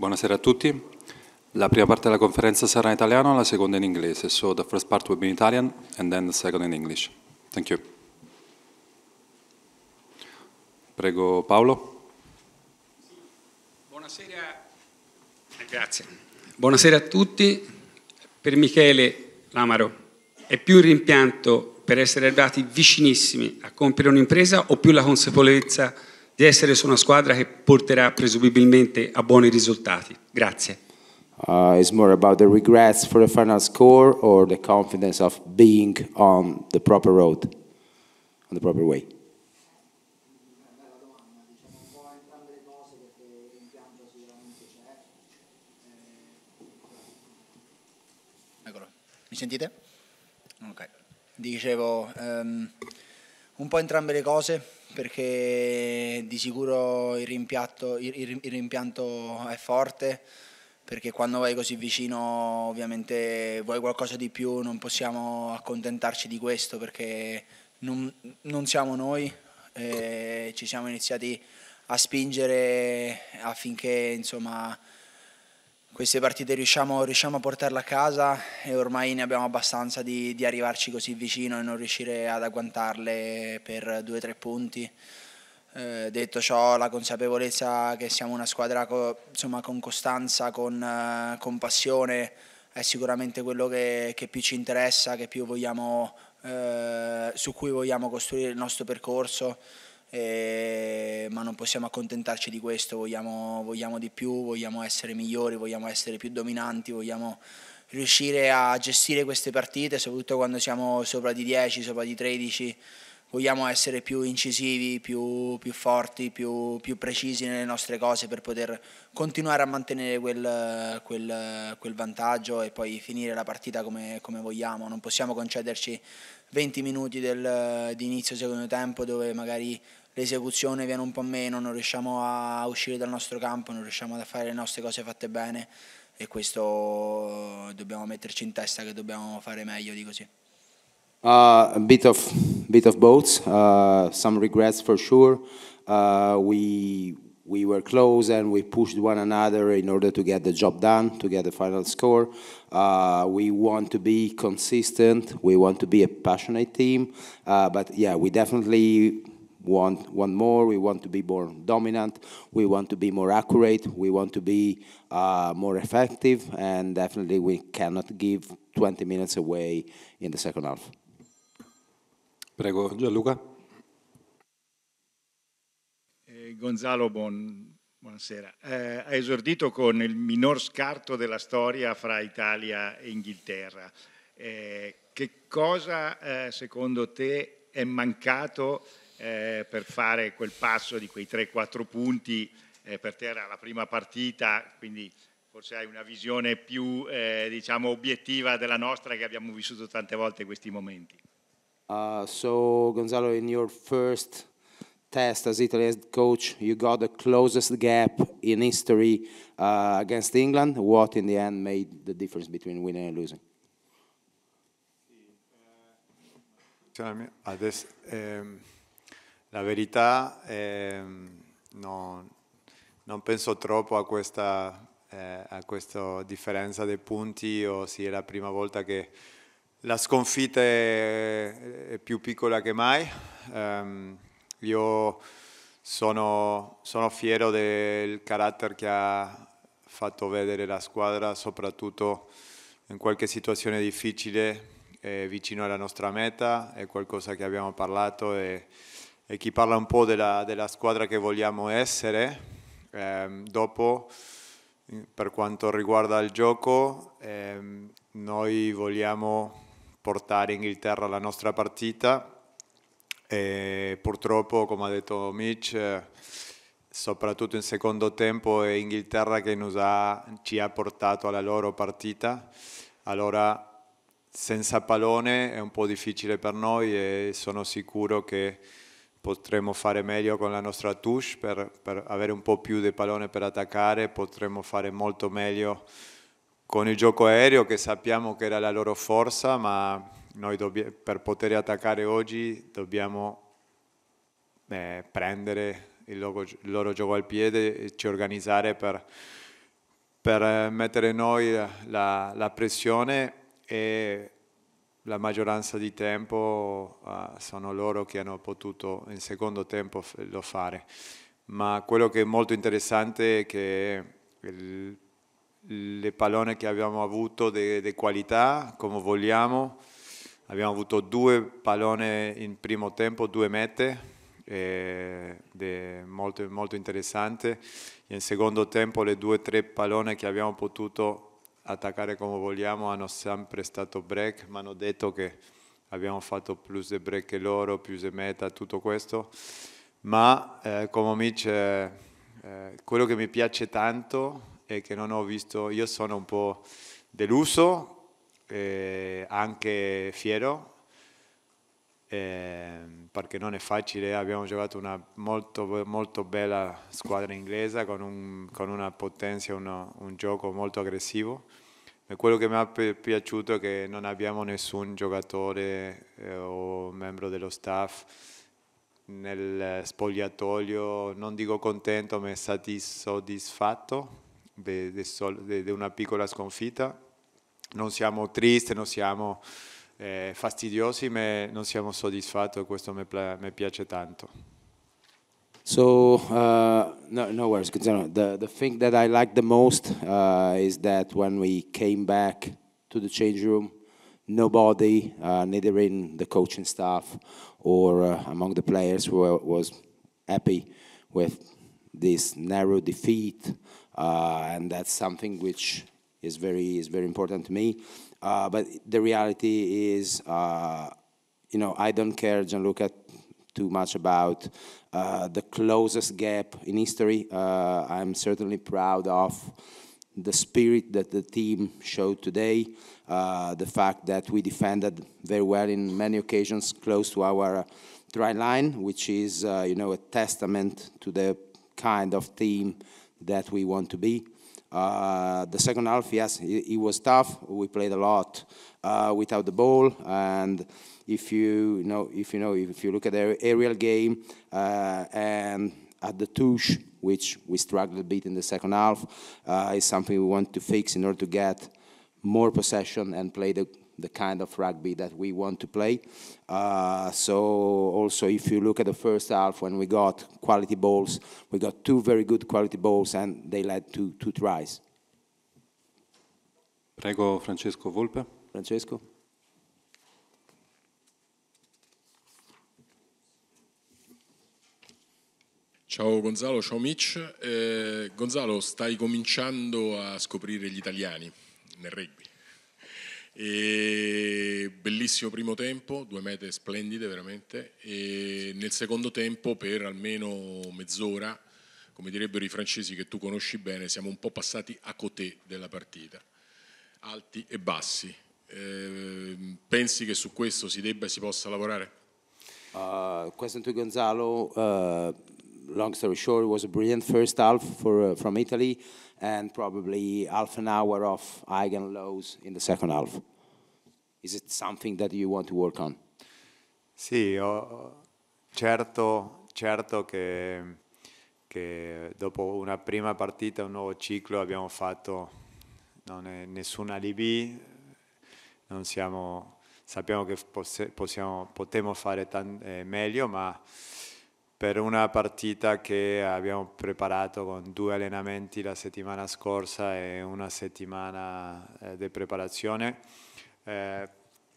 Buonasera a tutti. La prima parte della conferenza sarà in italiano, la seconda in inglese. So the first part will be in Italian and then the second in English. Thank you. Prego Paolo. Buonasera, eh, grazie. Buonasera a tutti. Per Michele Lamaro, è più il rimpianto per essere arrivati vicinissimi a compiere un'impresa o più la consapevolezza di essere su una squadra che porterà presumibilmente a buoni risultati. Grazie. Uh, it's more about the regrets for the final score or the confidence of being on the proper road, on the proper way. Mi sentite? Ok. Dicevo, um, un po' entrambe le cose, perché di sicuro il rimpianto, il, il rimpianto è forte, perché quando vai così vicino ovviamente vuoi qualcosa di più, non possiamo accontentarci di questo perché non, non siamo noi, ci siamo iniziati a spingere affinché insomma queste partite riusciamo, riusciamo, a portarle a casa e ormai ne abbiamo abbastanza di, di arrivarci così vicino e non riuscire ad agguantarle per due o tre punti. Eh, detto ciò, la consapevolezza che siamo una squadra co, insomma, con costanza, con, eh, con, passione, è sicuramente quello che, che più ci interessa, più vogliamo, eh, su cui vogliamo costruire il nostro percorso eh, ma non possiamo accontentarci di questo, vogliamo, vogliamo di più, vogliamo essere migliori, vogliamo essere più dominanti, vogliamo riuscire a gestire queste partite, soprattutto quando siamo sopra di 10, sopra di 13 vogliamo essere più incisivi, più, più forti, più, più, precisi nelle nostre cose per poter continuare a mantenere quel, quel, quel vantaggio e poi finire la partita come, come vogliamo. Non possiamo concederci 20 minuti di inizio secondo tempo dove magari l'esecuzione viene un po' meno, non riusciamo a uscire dal nostro campo, non riusciamo a fare le nostre cose fatte bene e questo dobbiamo metterci in testa che dobbiamo fare meglio di così. Uh, a bit of bit of both. Uh, some regrets for sure. Uh, we we were close and we pushed one another in order to get the job done, to get the final score. we want to be consistent. We want to be a passionate team. but yeah, we definitely want, want more, we want to be more dominant, we want to be more accurate, we want to be uh, more effective, and definitely we cannot give 20 minutes away in the second half. Prego, Gianluca. Eh, Gonzalo, buon, buonasera. Eh, ha esordito con il minor scarto della storia fra Italia e Inghilterra. Eh, che cosa eh, secondo te è mancato eh, per fare quel passo di quei 3-4 punti. Eh, per te era la prima partita, quindi forse hai una visione più eh, diciamo, obiettiva della nostra che abbiamo vissuto tante volte questi momenti. Uh, so Gonzalo, in your first test as Italy head coach, you got the closest gap in history uh, against England. What in the end made the difference between winning and losing? Eh, adesso, um, la verità eh, no, non penso troppo a questa, eh, a questa differenza dei punti o se è la prima volta che la sconfitta è, è più piccola che mai. Um, io sono, sono, fiero del carattere che ha fatto vedere la squadra, soprattutto in qualche situazione difficile, eh, vicino alla nostra meta, è qualcosa che abbiamo parlato. E, e chi parla un po' della, della squadra che vogliamo essere. Eh, dopo, per quanto riguarda il gioco, eh, noi vogliamo portare Inghilterra alla nostra partita e purtroppo, come ha detto Mitch, soprattutto in secondo tempo è Inghilterra che ha, ci ha portato alla loro partita. Allora senza pallone è un po' difficile per noi e sono sicuro che potremmo fare meglio con la nostra touche per, per, avere un po' più di pallone per attaccare, potremmo fare molto meglio con il gioco aereo che sappiamo che era la loro forza, ma noi per poter attaccare oggi dobbiamo eh, prendere il loro, il loro, gioco al piede e ci organizzare per, per eh, mettere noi la, la pressione e la maggioranza di tempo uh, sono loro che hanno potuto in secondo tempo lo fare. Ma quello che è molto interessante è che il, le pallone che abbiamo avuto di qualità, come vogliamo, abbiamo avuto due pallone in primo tempo, due mete, molto, molto interessante. In secondo tempo le due o tre pallone che abbiamo potuto attaccare come vogliamo, hanno sempre stato break, mi hanno detto che abbiamo fatto più di break che loro, più di meta, tutto questo, ma eh, come amici eh, eh, quello che mi piace tanto è che non ho visto, io sono un po' deluso, eh, anche fiero, ehm, perché non è facile, abbiamo giocato una molto, molto bella squadra inglese con, un, con una potenza, uno, un gioco molto aggressivo e quello che mi ha piaciuto è che non abbiamo nessun giocatore eh, o membro dello staff nel spogliatoio, non dico contento, ma soddisfatto di una piccola sconfitta. Non siamo tristi, non siamo eh, fastidiosi, ma non siamo soddisfatti e questo mi piace tanto. So uh, no, no worries. The the thing that I like the most uh, is that when we came back to the change room, nobody, uh, neither in the coaching staff or uh, among the players, were, was happy with this narrow defeat, uh, and that's something which is very is very important to me. Uh, but the reality is, you know, I don't care, Gianluca too much about uh, the closest gap in history. Uh, I'm certainly proud of the spirit that the team showed today, uh, the fact that we defended very well in many occasions close to our try line, which is uh, you know a testament to the kind of team that we want to be. Uh, the second half, yes, it, it, was tough. We played a lot uh, without the ball, and if you, know if you know if you look at the aerial game uh, and at the touche, which we struggled a bit in the second half, uh, is something we want to fix in order to get more possession and play the the kind of rugby that we want to play. Uh, so also, if you look at the first half, when we got quality balls, we got two very good quality balls, and they led to two tries. Prego, Francesco Volpe. Francesco. Ciao Gonzalo, ciao Mitch. Eh, Gonzalo, stai cominciando a scoprire gli italiani nel rugby. E bellissimo primo tempo, due mete splendide veramente. E nel secondo tempo, per almeno mezz'ora, come direbbero i francesi che tu conosci bene, siamo un po' passati a cotè della partita, alti e bassi. Eh, pensi che su questo si debba e si possa lavorare? Uh, questo è tu Gonzalo. Uh long story short, it was a brilliant first half for, uh, from Italy and probably half an hour of eigenlows in the second half. Is it something that you want to work on? Sì, oh, certo, certo che, che, dopo una prima partita, un nuovo ciclo, abbiamo fatto non è nessun alibi, non siamo, sappiamo che possiamo, potremmo fare eh, meglio, ma per una partita che abbiamo preparato con due allenamenti la settimana scorsa e una settimana eh, di preparazione. Eh,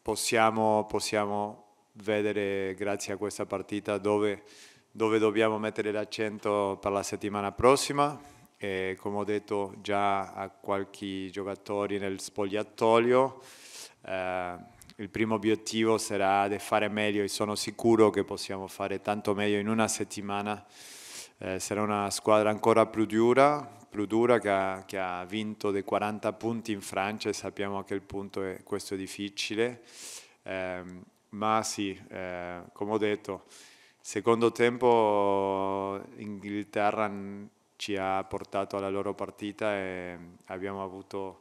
possiamo, possiamo, vedere grazie a questa partita dove, dove dobbiamo mettere l'accento per la settimana prossima. E, come ho detto già a qualche giocatore nel spogliatoio, eh, il primo obiettivo sarà di fare meglio e sono sicuro che possiamo fare tanto meglio in una settimana. Eh, sarà una squadra ancora più dura, più dura che, ha, che ha vinto dei 40 punti in Francia e sappiamo a che punto è questo è difficile. Eh, ma sì, eh, come ho detto, secondo tempo Inghilterra ci ha portato alla loro partita e abbiamo avuto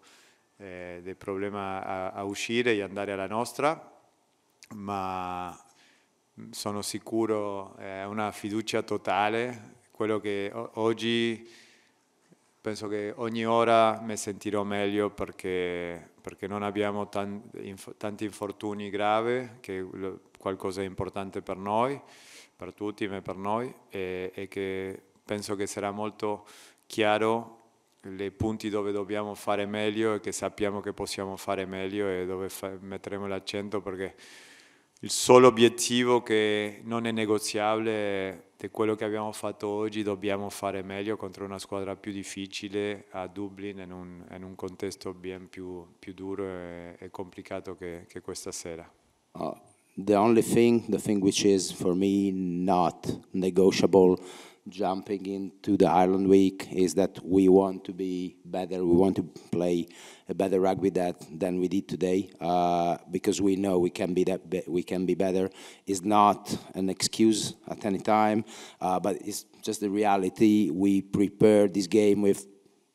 eh, del problema a, a uscire e andare alla nostra, ma mm, sono sicuro, è una fiducia totale, quello che oggi penso che ogni ora mi sentirò meglio perché, perché non abbiamo tanti infortuni gravi, che qualcosa è importante per noi, per tutti, ma per noi, e, e che penso che sarà molto chiaro le punti dove dobbiamo fare meglio e che sappiamo che possiamo fare meglio e dove metteremo l'accento perché il solo obiettivo che non è negoziabile è quello che abbiamo fatto oggi, dobbiamo fare meglio contro una squadra più difficile a Dublin in un, in un contesto ben più, più duro e, e complicato che, che, questa sera. Oh. the only thing, the thing which is for me not negotiable, jumping into the Ireland week, is that we want to be better. We want to play a better rugby that than we did today, uh, because we know we can be that. Be we can be better. It's not an excuse at any time, uh, but it's just the reality. We prepared this game with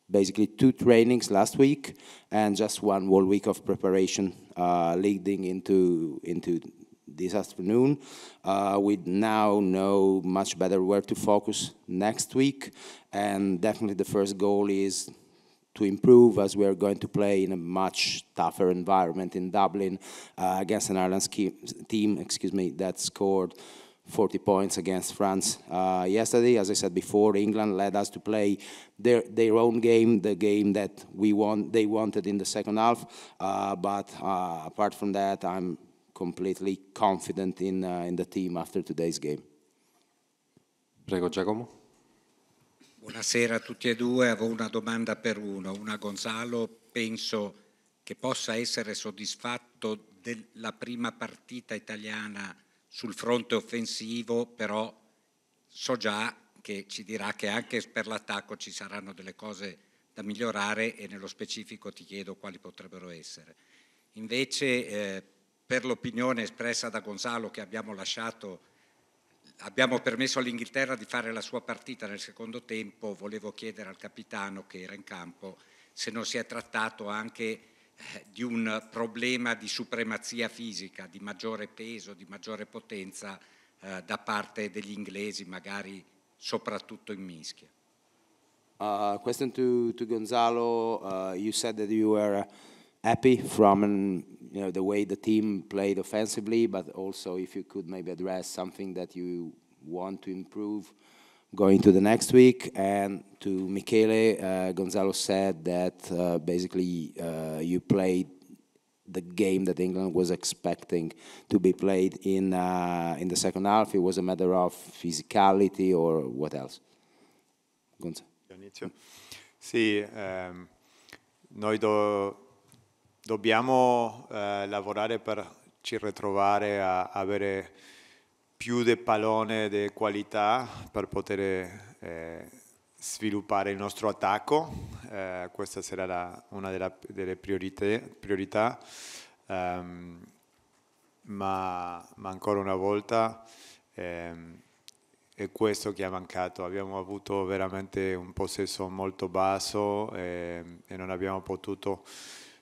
basically two trainings last week and just one whole week of preparation uh, leading into into this afternoon. Uh, we now know much better where to focus next week, and definitely the first goal is to improve as we are going to play in a much tougher environment in Dublin uh, against an Ireland team, excuse me, that scored 40 points against France uh, yesterday. As I said before, England led us to play their their own game, the game that we want they wanted in the second half. Uh, but uh, apart from that, I'm completely confident in, uh, in the team after today's game. Prego Giacomo. Buonasera a tutti e due, avevo una domanda per uno. Una Gonzalo, penso che possa essere soddisfatto della prima partita italiana sul fronte offensivo, però so già che ci dirà che anche per l'attacco ci saranno delle cose da migliorare e nello specifico ti chiedo quali potrebbero essere. Invece eh, per l'opinione espressa da Gonzalo che abbiamo lasciato, abbiamo permesso all'Inghilterra di fare la sua partita nel secondo tempo, volevo chiedere al capitano che era in campo se non si è trattato anche eh, di un problema di supremazia fisica, di maggiore peso, di maggiore potenza eh, da parte degli inglesi, magari soprattutto in mischia. Uh, question to, to Gonzalo. Uh, you said that you were happy from you know, the way the team played offensively, but also if you could maybe address something that you want to improve going to the next week. And to Michele, uh, Gonzalo said that uh, basically uh, you played the game that England was expecting to be played in uh, in the second half. It was a matter of physicality or what else? Gonzalo. Sì, um, noi do, Dobbiamo eh, lavorare per ci ritrovare a avere più di pallone di qualità per poter eh, sviluppare il nostro attacco, eh, questa sarà la, una della, delle priorite, priorità, um, ma, ma, ancora una volta ehm, è questo che ha mancato, abbiamo avuto veramente un possesso molto basso e, ehm, e non abbiamo potuto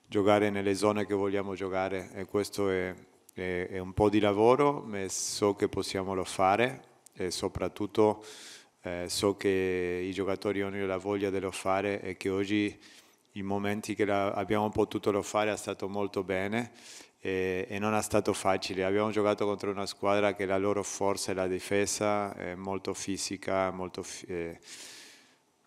giocare nelle zone che vogliamo giocare e questo è, è, è un po' di lavoro, ma so che possiamo fare e soprattutto eh, so che i giocatori hanno la voglia di lo fare e che oggi i momenti che la, abbiamo potuto fare è stato molto bene e, e, non è stato facile. Abbiamo giocato contro una squadra che la loro forza è la difesa, è molto fisica, molto, eh,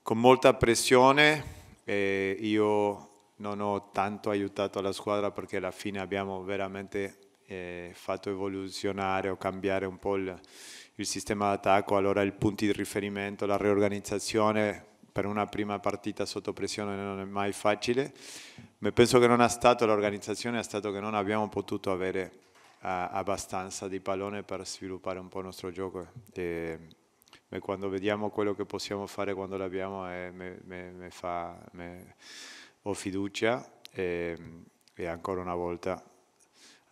con molta pressione. io non ho tanto aiutato la squadra perché alla fine abbiamo veramente eh, fatto evoluzionare o cambiare un po' il, il sistema d'attacco, allora i punti di riferimento, la riorganizzazione per una prima partita sotto pressione non è mai facile, ma penso che non è stato l'organizzazione, è stato che non abbiamo potuto avere a, eh, abbastanza di pallone per sviluppare un po' il nostro gioco. E, quando vediamo quello che possiamo fare quando l'abbiamo, eh, mi fa... Me, ho fiducia e, e ancora una volta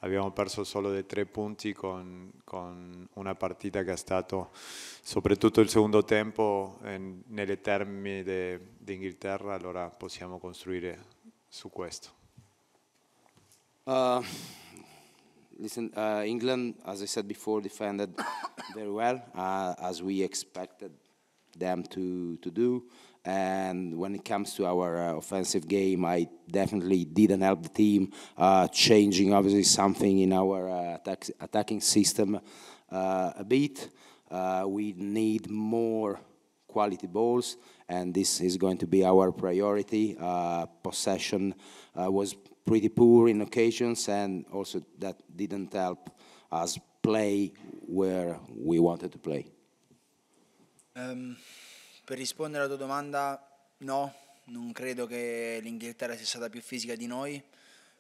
abbiamo perso solo dei tre punti con, con, una partita che è stato soprattutto il secondo tempo in, nelle termine di Inghilterra, allora possiamo costruire su questo. Uh, listen, uh, England, as I said before, defended very well uh, as we expected them to, to do. and when it comes to our uh, offensive game, I definitely didn't help the team, uh, changing obviously something in our uh, attack, attacking system uh, a bit. Uh, we need more quality balls, and this is going to be our priority. Uh, possession was pretty poor in occasions, and also that didn't help us play where we wanted to play. Um. Per rispondere alla tua domanda, no, non credo che l'Inghilterra sia stata più fisica di noi,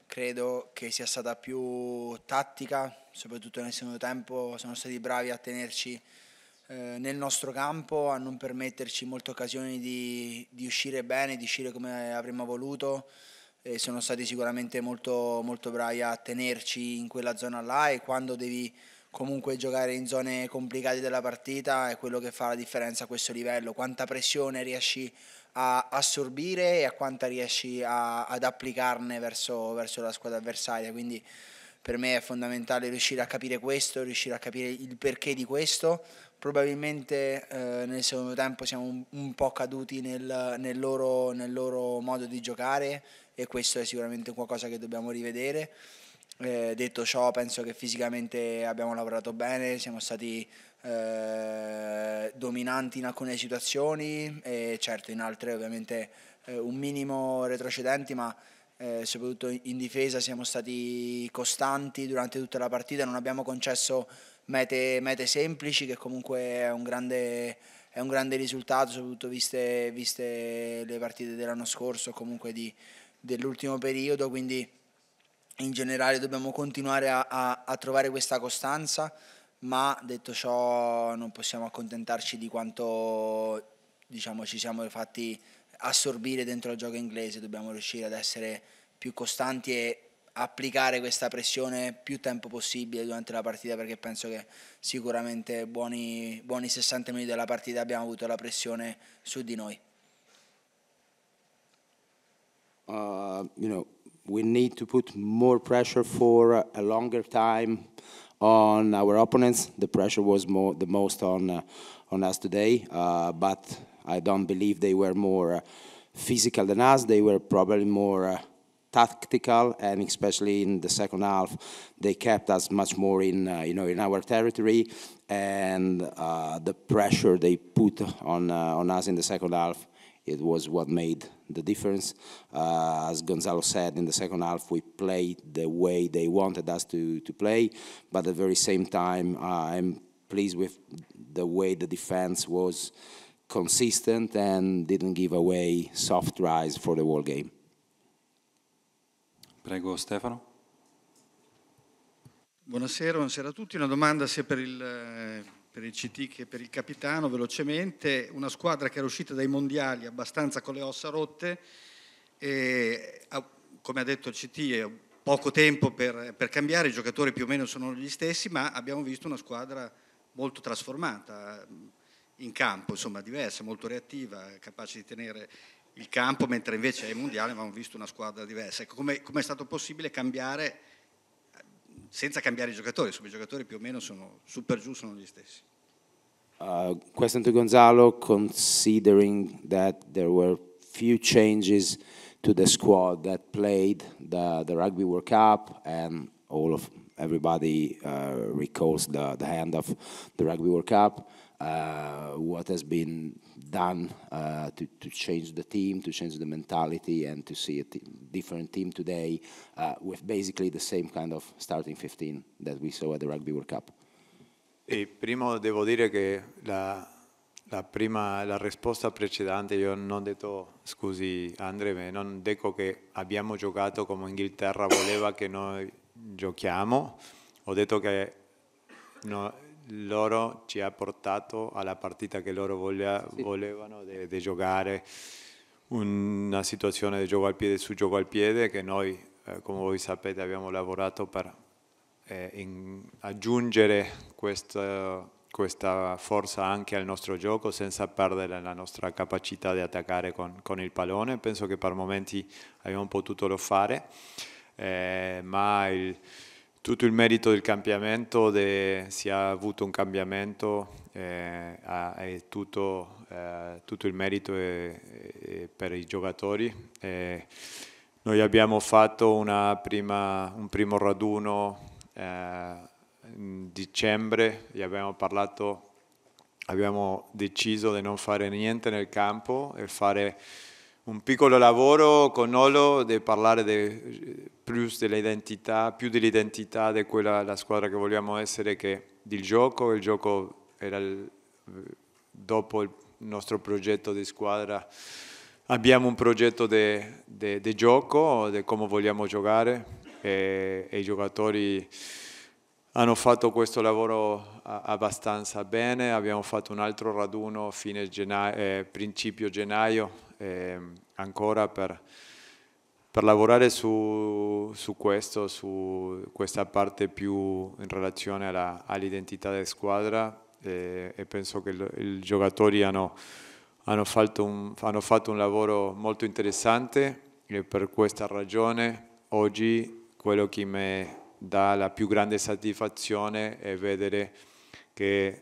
credo che sia stata più tattica, soprattutto nel secondo tempo sono stati bravi a tenerci eh, nel nostro campo, a non permetterci molte occasioni di, di uscire bene, di uscire come avremmo voluto. E sono stati sicuramente molto, molto bravi a tenerci in quella zona là e quando devi comunque giocare in zone complicate della partita è quello che fa la differenza a questo livello, quanta pressione riesci a assorbire e a quanta riesci a, ad applicarne verso, verso, la squadra avversaria, quindi per me è fondamentale riuscire a capire questo, riuscire a capire il perché di questo, probabilmente eh, nel secondo tempo siamo un, un po' caduti nel, nel, loro, nel loro modo di giocare e questo è sicuramente qualcosa che dobbiamo rivedere. Eh, detto ciò, penso che fisicamente abbiamo lavorato bene, siamo stati eh, dominanti in alcune situazioni e certo in altre ovviamente eh, un minimo retrocedenti, ma eh, soprattutto in difesa siamo stati costanti durante tutta la partita, non abbiamo concesso mete, mete semplici che comunque è un grande, è un grande risultato, soprattutto viste, viste, le partite dell'anno scorso, comunque di, dell'ultimo periodo, quindi in generale dobbiamo continuare a, a, a trovare questa costanza, ma detto ciò non possiamo accontentarci di quanto diciamo, ci siamo fatti assorbire dentro il gioco inglese, dobbiamo riuscire ad essere più costanti e applicare questa pressione più tempo possibile durante la partita perché penso che sicuramente buoni, buoni 60 minuti della partita abbiamo avuto la pressione su di noi. Uh, you know, we need to put more pressure for a longer time on our opponents. The pressure was more the most on uh, on us today, uh, but I don't believe they were more uh, physical than us. They were probably more uh, tactical, and especially in the second half, they kept us much more in uh, you know in our territory, and uh, the pressure they put on on us in the second half, it was what made the difference. Uh, as Gonzalo said, in the second half we played the way they wanted us to, to play, but at the very same time uh, I'm pleased with the way the defense was consistent and didn't give away soft rise for the whole game. Prego Stefano. Buonasera, buonasera a tutti. Una domanda sia per il eh, per il CT che per il capitano, velocemente, una squadra che era uscita dai mondiali abbastanza con le ossa rotte, e, come ha detto il CT, poco tempo per, per, cambiare, i giocatori più o meno sono gli stessi, ma abbiamo visto una squadra molto trasformata in campo, insomma diversa, molto reattiva, capace di tenere il campo, mentre invece ai mondiali avevamo visto una squadra diversa. Ecco, come è stato possibile cambiare senza cambiare i giocatori, i giocatori più o meno sono super giù, sono gli stessi. Uh, question to Gonzalo, considering that there were few changes to the squad that played the, the Rugby World Cup and all of everybody uh, recalls the, the hand of the Rugby World Cup. Uh, what has been done uh, to, to, change the team, to change the mentality, and to see a different team today uh, with basically the same kind of starting 15 that we saw at the Rugby World Cup. E primo devo dire che la, la, prima, la risposta precedente io non ho detto scusi Andre, ma non dico che abbiamo giocato come Inghilterra voleva che noi giochiamo, ho detto che no, loro ci ha portato alla partita che loro voglia, sì. volevano di giocare, una situazione di gioco al piede su gioco al piede che noi, eh, come voi sapete, abbiamo lavorato per eh, in, aggiungere questa, questa, forza anche al nostro gioco senza perdere la nostra capacità di attaccare con, con il pallone. Penso che per momenti abbiamo potuto lo fare, eh, ma il tutto il merito del cambiamento, de, si è avuto un cambiamento eh, e tutto, eh, tutto, il merito è, è per i giocatori. Eh, noi abbiamo fatto prima, un primo raduno eh, in dicembre e abbiamo parlato, abbiamo deciso di non fare niente nel campo e fare un piccolo lavoro con Olo di parlare di plus dell'identità, più dell'identità di quella la squadra che vogliamo essere che del gioco, il gioco era il, dopo il nostro progetto di squadra abbiamo un progetto di gioco, di come vogliamo giocare e, e, i giocatori hanno fatto questo lavoro abbastanza bene, abbiamo fatto un altro raduno a fine gennaio, eh, principio gennaio eh, ancora per per lavorare su, su, questo, su questa parte più in relazione all'identità di squadra e, e, penso che i giocatori hanno, hanno, fatto un, hanno, fatto un, lavoro molto interessante e per questa ragione oggi quello che mi dà la più grande soddisfazione è vedere che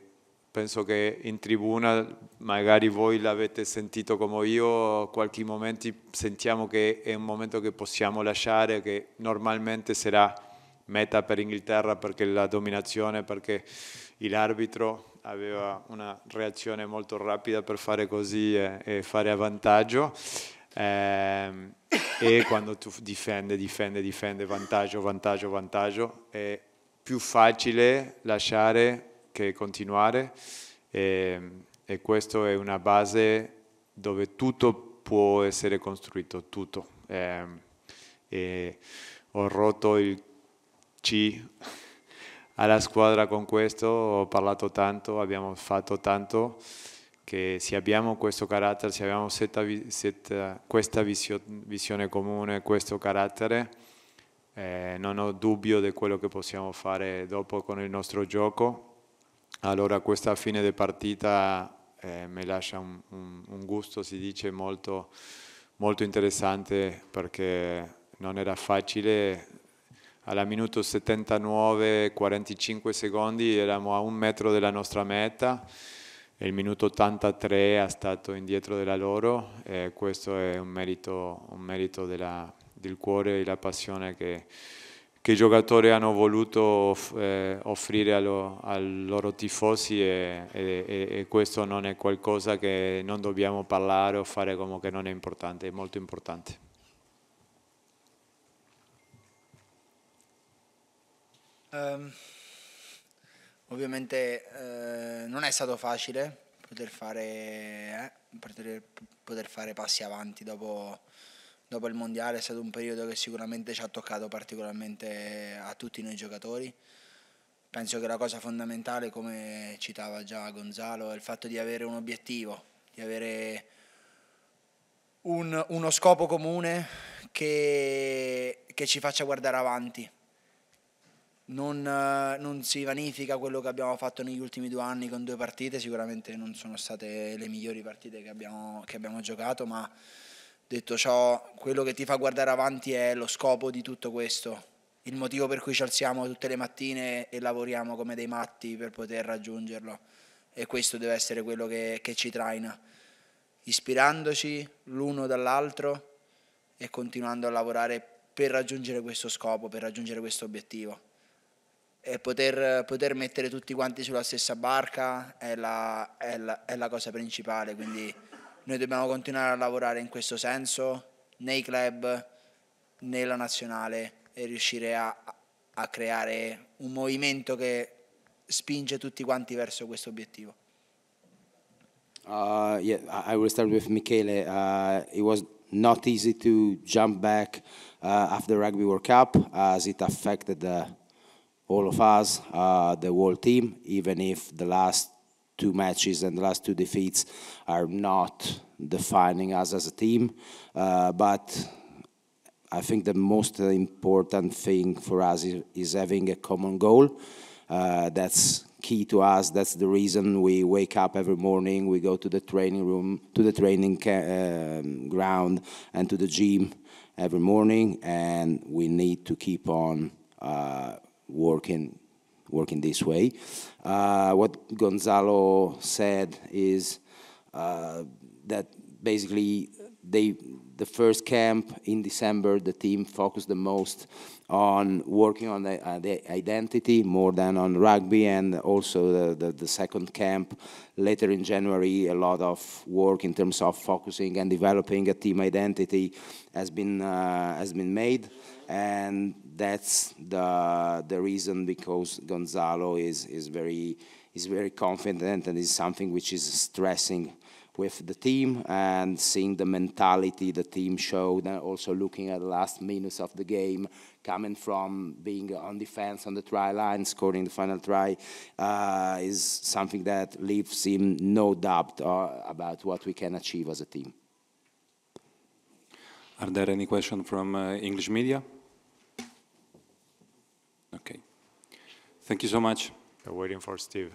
penso che in tribuna magari voi l'avete sentito come io, qualche momento sentiamo che è un momento che possiamo lasciare, che normalmente sarà meta per Inghilterra perché la dominazione, perché l'arbitro aveva una reazione molto rapida per fare così e, e fare a vantaggio. Eh, e quando tu difende, difende, difende, vantaggio, vantaggio, vantaggio, è più facile lasciare che continuare ehm, e, e questa è una base dove tutto può essere costruito, tutto. E, ehm, e ho rotto il C alla squadra con questo, ho parlato tanto, abbiamo fatto tanto, che se abbiamo questo carattere, se abbiamo setta, setta, questa visio, visione comune, questo carattere, eh, non ho dubbio di quello che possiamo fare dopo con il nostro gioco allora questa fine di partita eh, mi lascia un, un, un, gusto, si dice, molto, molto interessante perché non era facile. Alla minuto 79, 45 secondi eravamo a un metro della nostra meta e il minuto 83 è stato indietro della loro e questo è un merito, un merito della, del cuore e della passione che che i giocatori hanno voluto eh, offrire allo, ai loro tifosi e, e, e, questo non è qualcosa che non dobbiamo parlare o fare come che non è importante, è molto importante. Um, ovviamente eh, non è stato facile poter fare, eh, poter, poter fare passi avanti dopo dopo il mondiale è stato un periodo che sicuramente ci ha toccato particolarmente a tutti noi giocatori. Penso che la cosa fondamentale, come citava già Gonzalo, è il fatto di avere un obiettivo, di avere un, uno scopo comune che, che, ci faccia guardare avanti. Non, non si vanifica quello che abbiamo fatto negli ultimi due anni con due partite, sicuramente non sono state le migliori partite che abbiamo, che abbiamo giocato, ma Detto ciò, quello che ti fa guardare avanti è lo scopo di tutto questo, il motivo per cui ci alziamo tutte le mattine e lavoriamo come dei matti per poter raggiungerlo. E questo deve essere quello che, che ci traina, ispirandoci l'uno dall'altro e continuando a lavorare per raggiungere questo scopo, per raggiungere questo obiettivo. E poter, poter, mettere tutti quanti sulla stessa barca è la, è la, è la cosa principale, quindi noi dobbiamo continuare a lavorare in questo senso nei club, nella nazionale e riuscire a, a creare un movimento che spinge tutti quanti verso questo obiettivo. Uh, yeah, I will start with Michele. Uh, it was not easy to jump back uh, after Rugby World Cup as it affected uh, all of us, uh, the whole team, even if the last two matches and the last two defeats are not defining us as a team. Uh, but I think the most important thing for us is, is having a common goal. Uh, that's key to us. That's the reason we wake up every morning. We go to the training room, to the training um, ground, and to the gym every morning. And we need to keep on uh, working working this way. Uh, what Gonzalo said is uh, that basically they the first camp in December, the team focused the most on working on the, uh, the identity more than on rugby, and also the, the, the, second camp later in January, a lot of work in terms of focusing and developing a team identity has been uh, has been made, and that's the the reason because Gonzalo is is very is very confident and is something which is stressing with the team and seeing the mentality the team showed, and also looking at the last minutes of the game, coming from being on defense on the try line, scoring the final try, uh, is something that leaves him no doubt uh, about what we can achieve as a team. Are there any questions from uh, English media? Okay. Thank you so much. We're waiting for Steve.